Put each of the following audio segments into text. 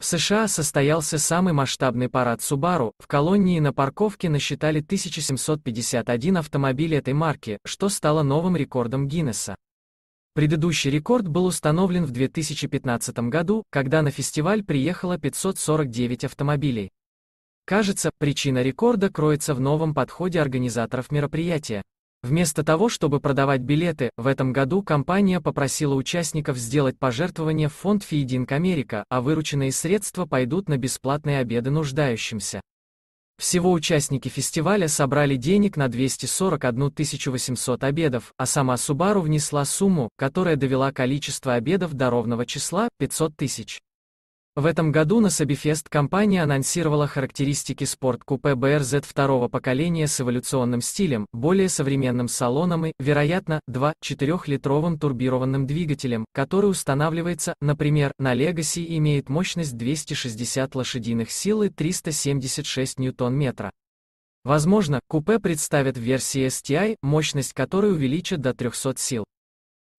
В США состоялся самый масштабный парад Subaru, в колонии на парковке насчитали 1751 автомобиль этой марки, что стало новым рекордом Гиннесса. Предыдущий рекорд был установлен в 2015 году, когда на фестиваль приехало 549 автомобилей. Кажется, причина рекорда кроется в новом подходе организаторов мероприятия. Вместо того, чтобы продавать билеты, в этом году компания попросила участников сделать пожертвование в фонд Фиединг Америка, а вырученные средства пойдут на бесплатные обеды нуждающимся. Всего участники фестиваля собрали денег на 241 800 обедов, а сама Subaru внесла сумму, которая довела количество обедов до ровного числа – 500 тысяч. В этом году на Собифест компания анонсировала характеристики спорткупе BRZ второго поколения с эволюционным стилем, более современным салоном и, вероятно, 2-4-литровым турбированным двигателем, который устанавливается, например, на Legacy и имеет мощность 260 лошадиных сил и 376 ньютон-метра. Возможно, купе представят в версии STI, мощность которой увеличат до 300 сил.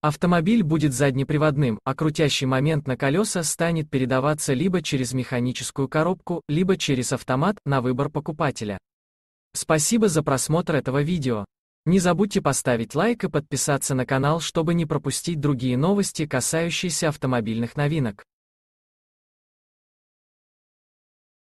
Автомобиль будет заднеприводным, а крутящий момент на колеса станет передаваться либо через механическую коробку, либо через автомат, на выбор покупателя. Спасибо за просмотр этого видео. Не забудьте поставить лайк и подписаться на канал, чтобы не пропустить другие новости, касающиеся автомобильных новинок.